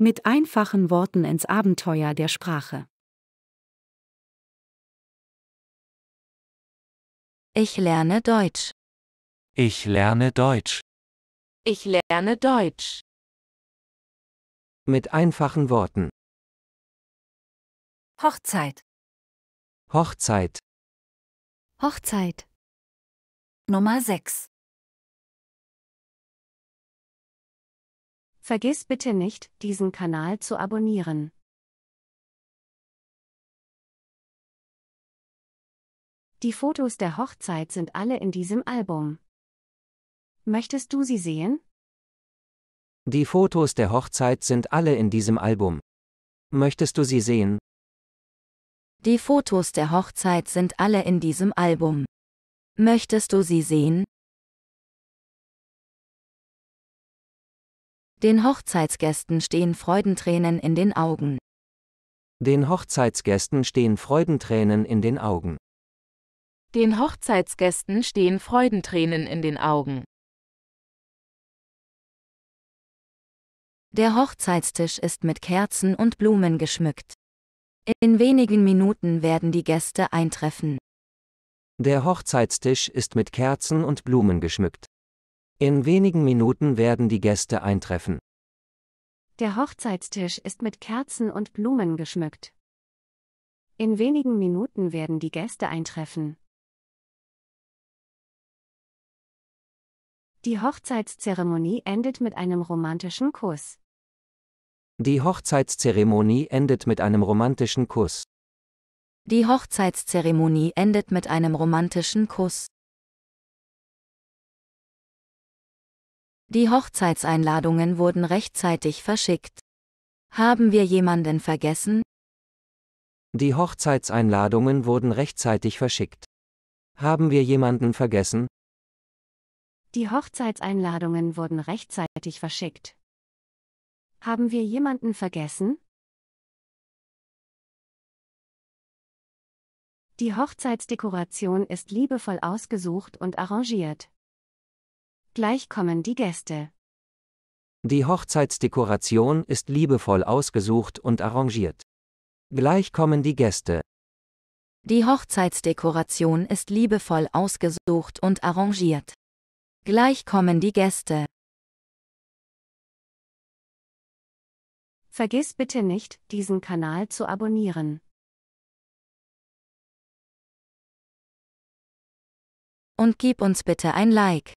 Mit einfachen Worten ins Abenteuer der Sprache. Ich lerne Deutsch. Ich lerne Deutsch. Ich lerne Deutsch. Mit einfachen Worten. Hochzeit. Hochzeit. Hochzeit. Nummer 6. Vergiss bitte nicht, diesen Kanal zu abonnieren. Die Fotos der Hochzeit sind alle in diesem Album. Möchtest du sie sehen? Die Fotos der Hochzeit sind alle in diesem Album. Möchtest du sie sehen? Die Fotos der Hochzeit sind alle in diesem Album. Möchtest du sie sehen? Den Hochzeitsgästen stehen Freudentränen in den Augen. Den Hochzeitsgästen stehen Freudentränen in den Augen. Den Hochzeitsgästen stehen Freudentränen in den Augen. Der Hochzeitstisch ist mit Kerzen und Blumen geschmückt. In wenigen Minuten werden die Gäste eintreffen. Der Hochzeitstisch ist mit Kerzen und Blumen geschmückt. In wenigen Minuten werden die Gäste eintreffen. Der Hochzeitstisch ist mit Kerzen und Blumen geschmückt. In wenigen Minuten werden die Gäste eintreffen. Die Hochzeitszeremonie endet mit einem romantischen Kuss. Die Hochzeitszeremonie endet mit einem romantischen Kuss. Die Hochzeitszeremonie endet mit einem romantischen Kuss. Die Hochzeitseinladungen wurden rechtzeitig verschickt. Haben wir jemanden vergessen? Die Hochzeitseinladungen wurden rechtzeitig verschickt. Haben wir jemanden vergessen? Die Hochzeitseinladungen wurden rechtzeitig verschickt. Haben wir jemanden vergessen? Die Hochzeitsdekoration ist liebevoll ausgesucht und arrangiert. Gleich kommen die Gäste. Die Hochzeitsdekoration ist liebevoll ausgesucht und arrangiert. Gleich kommen die Gäste. Die Hochzeitsdekoration ist liebevoll ausgesucht und arrangiert. Gleich kommen die Gäste. Vergiss bitte nicht, diesen Kanal zu abonnieren. Und gib uns bitte ein Like.